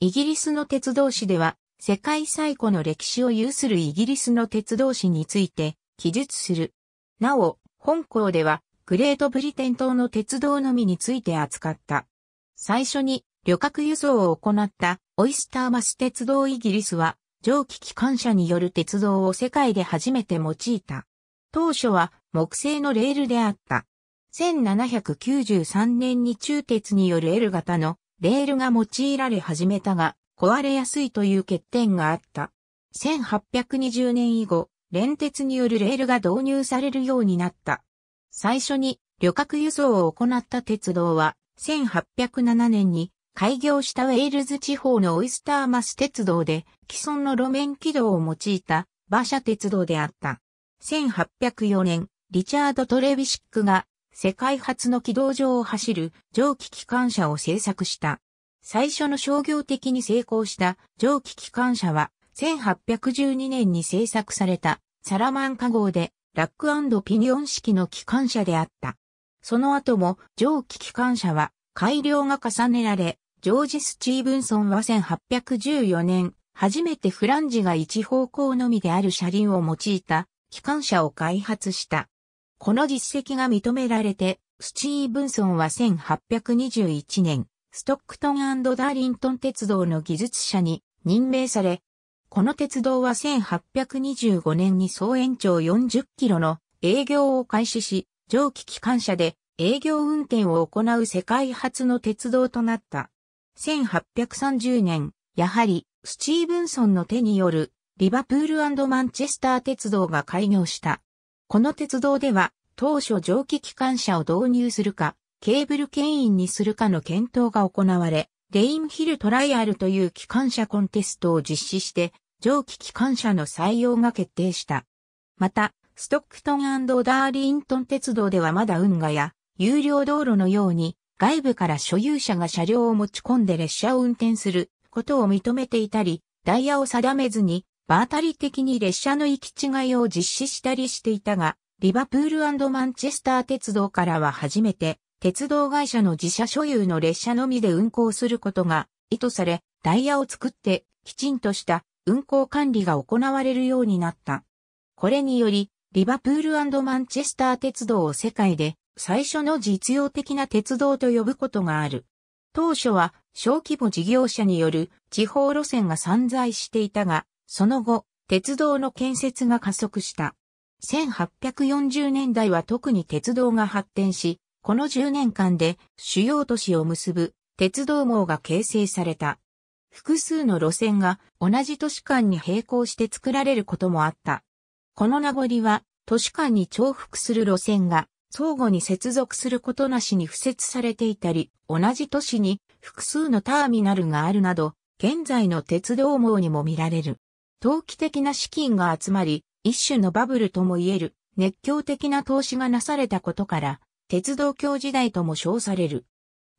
イギリスの鉄道史では、世界最古の歴史を有するイギリスの鉄道史について記述する。なお、本校では、グレートブリテン島の鉄道のみについて扱った。最初に旅客輸送を行ったオイスターマス鉄道イギリスは、蒸気機関車による鉄道を世界で初めて用いた。当初は木製のレールであった。1793年に中鉄による L 型のレールが用いられ始めたが、壊れやすいという欠点があった。1820年以後、連鉄によるレールが導入されるようになった。最初に旅客輸送を行った鉄道は、1807年に開業したウェールズ地方のオイスターマス鉄道で、既存の路面軌道を用いた馬車鉄道であった。1804年、リチャード・トレビシックが世界初の軌道上を走る蒸気機関車を製作した。最初の商業的に成功した蒸気機関車は1812年に製作されたサラマンカ号でラックピニオン式の機関車であった。その後も蒸気機関車は改良が重ねられ、ジョージ・スチーブンソンは1814年、初めてフランジが一方向のみである車輪を用いた機関車を開発した。この実績が認められて、スチーブンソンは1821年、ストックトンダーリントン鉄道の技術者に任命され、この鉄道は1825年に総延長40キロの営業を開始し、蒸気機関車で営業運転を行う世界初の鉄道となった。1830年、やはりスチーブンソンの手によるリバプールマンチェスター鉄道が開業した。この鉄道では、当初蒸気機関車を導入するか、ケーブル牽引にするかの検討が行われ、レインヒルトライアルという機関車コンテストを実施して、蒸気機関車の採用が決定した。また、ストックトンダーリントン鉄道ではまだ運河や有料道路のように外部から所有者が車両を持ち込んで列車を運転することを認めていたり、ダイヤを定めずに場当たり的に列車の行き違いを実施したりしていたが、リバプールマンチェスター鉄道からは初めて、鉄道会社の自社所有の列車のみで運行することが意図され、ダイヤを作ってきちんとした運行管理が行われるようになった。これにより、リバプールマンチェスター鉄道を世界で最初の実用的な鉄道と呼ぶことがある。当初は小規模事業者による地方路線が散在していたが、その後、鉄道の建設が加速した。1840年代は特に鉄道が発展し、この10年間で主要都市を結ぶ鉄道網が形成された。複数の路線が同じ都市間に並行して作られることもあった。この名残は都市間に重複する路線が相互に接続することなしに付設されていたり、同じ都市に複数のターミナルがあるなど、現在の鉄道網にも見られる。投機的な資金が集まり、一種のバブルとも言える熱狂的な投資がなされたことから、鉄道橋時代とも称される。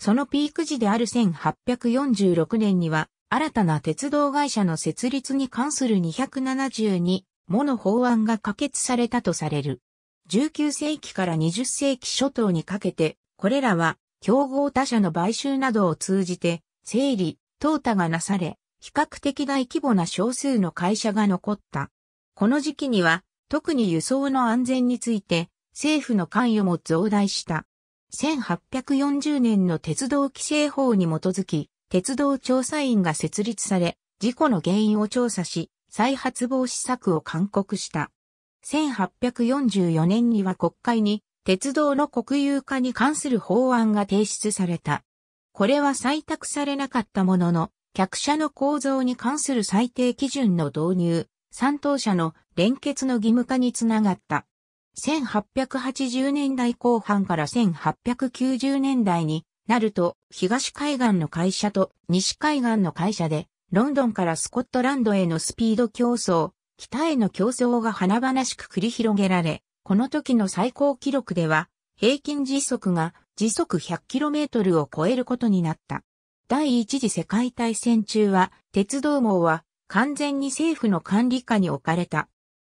そのピーク時である1846年には、新たな鉄道会社の設立に関する272もの法案が可決されたとされる。19世紀から20世紀初頭にかけて、これらは競合他社の買収などを通じて整理、淘汰がなされ、比較的大規模な少数の会社が残った。この時期には、特に輸送の安全について、政府の関与も増大した。1840年の鉄道規制法に基づき、鉄道調査員が設立され、事故の原因を調査し、再発防止策を勧告した。1844年には国会に、鉄道の国有化に関する法案が提出された。これは採択されなかったものの、客車の構造に関する最低基準の導入、三等車の連結の義務化につながった。1880年代後半から1890年代になると、東海岸の会社と西海岸の会社で、ロンドンからスコットランドへのスピード競争、北への競争が華々しく繰り広げられ、この時の最高記録では、平均時速が時速 100km を超えることになった。第一次世界大戦中は、鉄道網は完全に政府の管理下に置かれた。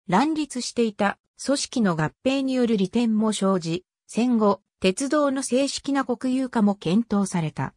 乱立していた組織の合併による利点も生じ、戦後、鉄道の正式な国有化も検討された。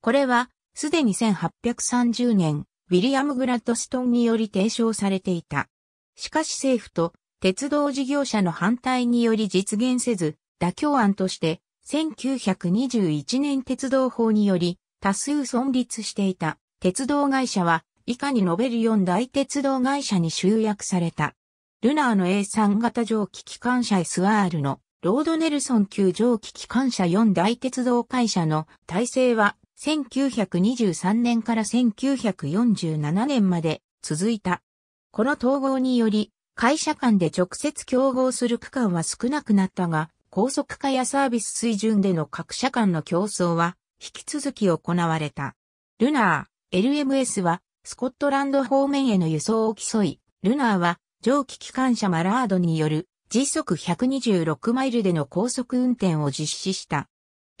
これは、すでに1830年、ウィリアム・グラッドストンにより提唱されていた。しかし政府と鉄道事業者の反対により実現せず、妥協案として、1921年鉄道法により、多数存立していた鉄道会社は以下に述べる4大鉄道会社に集約された。ルナーの A3 型蒸気機関車 SR のロードネルソン級蒸気機関車4大鉄道会社の体制は1923年から1947年まで続いた。この統合により会社間で直接競合する区間は少なくなったが高速化やサービス水準での各社間の競争は引き続き行われた。ルナー、LMS は、スコットランド方面への輸送を競い、ルナーは、蒸気機関車マラードによる、時速126マイルでの高速運転を実施した。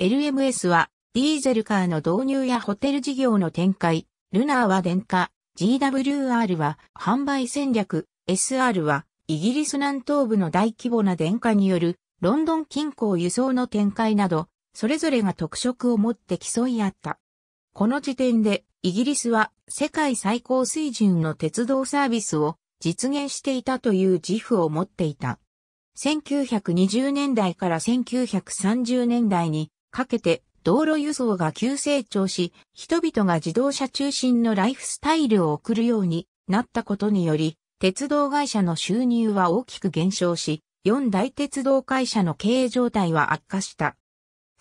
LMS は、ディーゼルカーの導入やホテル事業の展開、ルナーは電化、GWR は販売戦略、SR はイギリス南東部の大規模な電化によるロンドン近郊輸送の展開などそれぞれが特色を持って競い合った。この時点で、イギリスは世界最高水準の鉄道サービスを実現していたという自負を持っていた。1920年代から1930年代にかけて道路輸送が急成長し、人々が自動車中心のライフスタイルを送るようになったことにより、鉄道会社の収入は大きく減少し、四大鉄道会社の経営状態は悪化した。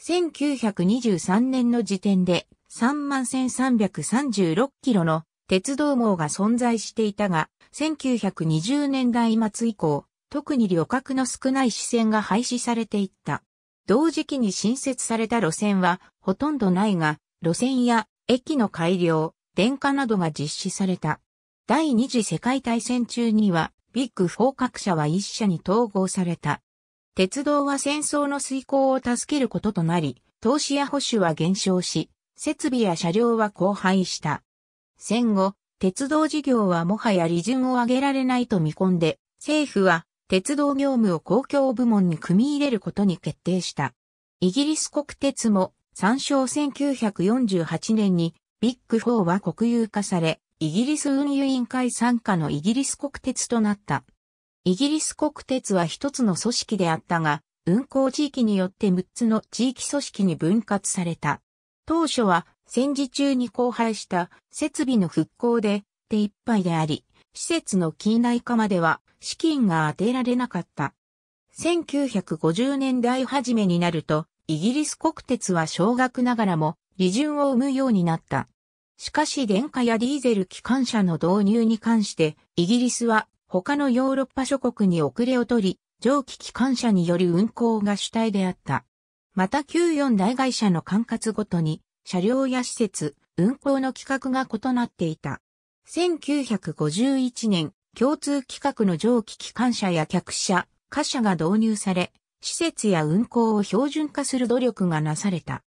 1923年の時点で31,336キロの鉄道網が存在していたが、1920年代末以降、特に旅客の少ない支線が廃止されていった。同時期に新設された路線はほとんどないが、路線や駅の改良、電化などが実施された。第二次世界大戦中には、ビッグ4各社は一社に統合された。鉄道は戦争の遂行を助けることとなり、投資や保守は減少し、設備や車両は荒廃した。戦後、鉄道事業はもはや利潤を上げられないと見込んで、政府は鉄道業務を公共部門に組み入れることに決定した。イギリス国鉄も参照1948年にビッグ4は国有化され、イギリス運輸委員会参加のイギリス国鉄となった。イギリス国鉄は一つの組織であったが、運行地域によって6つの地域組織に分割された。当初は戦時中に荒廃した設備の復興で手一杯であり、施設の近代化までは資金が当てられなかった。1950年代初めになると、イギリス国鉄は少額ながらも利潤を生むようになった。しかし電化やディーゼル機関車の導入に関して、イギリスは他のヨーロッパ諸国に遅れを取り、蒸気機関車による運行が主体であった。また旧4大会社の管轄ごとに、車両や施設、運行の規格が異なっていた。1951年、共通規格の蒸気機関車や客車、貨車が導入され、施設や運行を標準化する努力がなされた。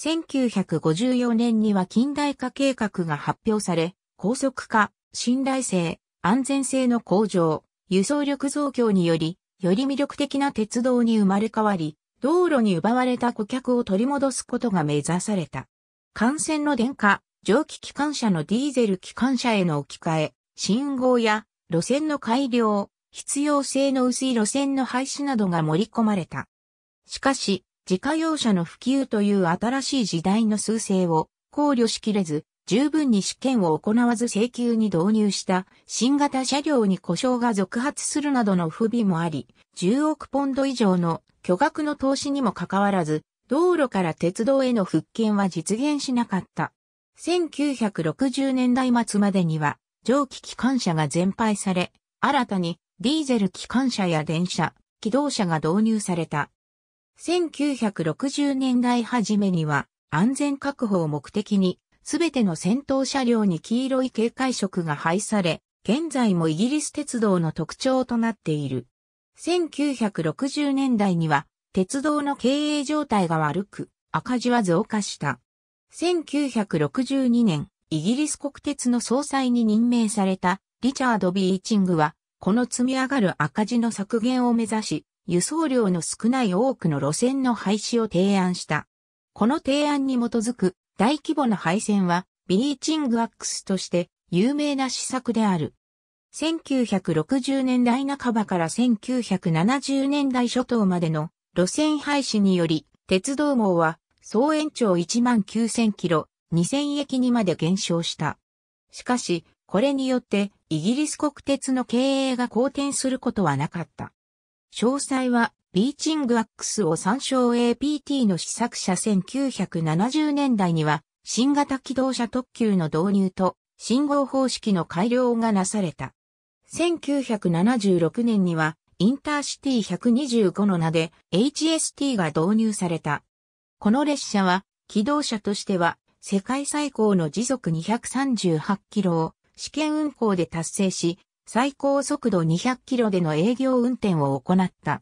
1954年には近代化計画が発表され、高速化、信頼性、安全性の向上、輸送力増強により、より魅力的な鉄道に生まれ変わり、道路に奪われた顧客を取り戻すことが目指された。幹線の電化、蒸気機関車のディーゼル機関車への置き換え、信号や路線の改良、必要性の薄い路線の廃止などが盛り込まれた。しかし、自家用車の普及という新しい時代の趨勢を考慮しきれず、十分に試験を行わず請求に導入した新型車両に故障が続発するなどの不備もあり、10億ポンド以上の巨額の投資にもかかわらず、道路から鉄道への復権は実現しなかった。1960年代末までには、蒸気機関車が全廃され、新たにディーゼル機関車や電車、機動車が導入された。1960年代初めには安全確保を目的にすべての先頭車両に黄色い警戒色が配され、現在もイギリス鉄道の特徴となっている。1960年代には、鉄道の経営状態が悪く、赤字は増加した。1962年、イギリス国鉄の総裁に任命されたリチャード・ビーチングは、この積み上がる赤字の削減を目指し、輸送量の少ない多くの路線の廃止を提案した。この提案に基づく大規模な敗線はビリーチングアックスとして有名な施策である。1960年代半ばから1970年代初頭までの路線廃止により、鉄道網は総延長1万9000キロ、2000駅にまで減少した。しかし、これによってイギリス国鉄の経営が好転することはなかった。詳細はビーチングアックスを参照 APT の試作車1970年代には、新型機動車特急の導入と、信号方式の改良がなされた。1976年には、インターシティ125の名で HST が導入された。この列車は、機動車としては、世界最高の時速238キロを試験運行で達成し、最高速度200キロでの営業運転を行った。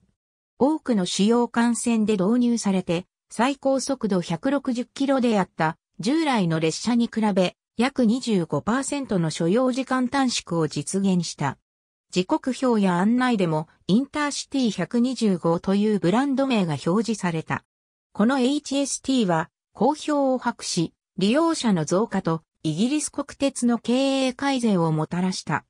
多くの主要幹線で導入されて、最高速度160キロであった従来の列車に比べ約25%の所要時間短縮を実現した。時刻表や案内でもインターシティ125というブランド名が表示された。この HST は好評を博し、利用者の増加とイギリス国鉄の経営改善をもたらした。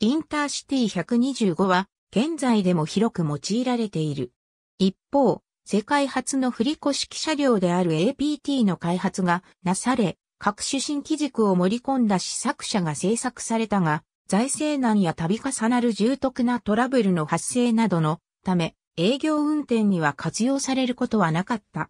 インターシティ125は現在でも広く用いられている。一方、世界初の振り子式車両である APT の開発がなされ、各種新機軸を盛り込んだ試作車が製作されたが、財政難や度重なる重篤なトラブルの発生などのため、営業運転には活用されることはなかった。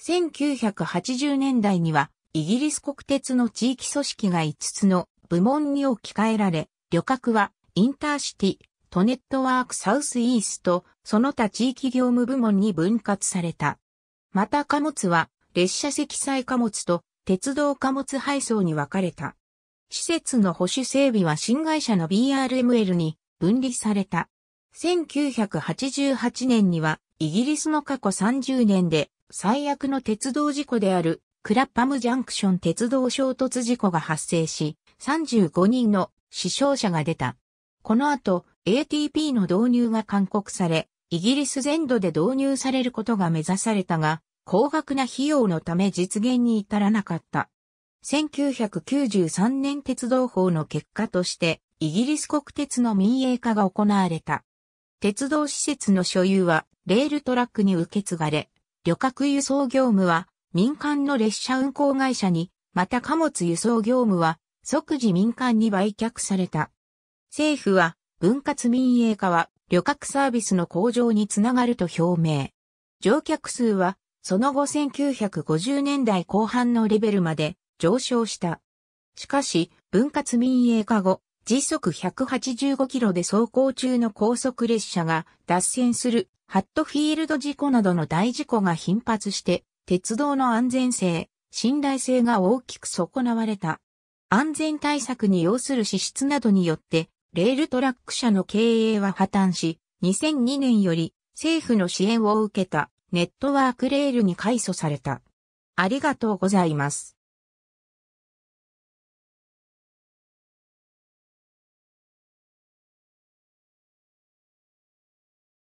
1980年代には、イギリス国鉄の地域組織が5つの部門に置き換えられ、旅客はインターシティ、都ネットワークサウスイースト、その他地域業務部門に分割された。また貨物は、列車積載貨物と鉄道貨物配送に分かれた。施設の保守整備は新会社の BRML に分離された。1988年にはイギリスの過去30年で最悪の鉄道事故であるクラッパムジャンクション鉄道衝突事故が発生し35人の死傷者が出た。この後 ATP の導入が勧告され、イギリス全土で導入されることが目指されたが、高額な費用のため実現に至らなかった。1993年鉄道法の結果として、イギリス国鉄の民営化が行われた。鉄道施設の所有は、レールトラックに受け継がれ、旅客輸送業務は、民間の列車運行会社に、また貨物輸送業務は、即時民間に売却された。政府は、分割民営化は旅客サービスの向上につながると表明。乗客数はその後1950年代後半のレベルまで上昇した。しかし、分割民営化後、時速185キロで走行中の高速列車が脱線するハットフィールド事故などの大事故が頻発して、鉄道の安全性、信頼性が大きく損なわれた。安全対策に要する支出などによってレールトラック社の経営は破綻し、2002年より政府の支援を受けたネットワークレールに改祖された。ありがとうございます。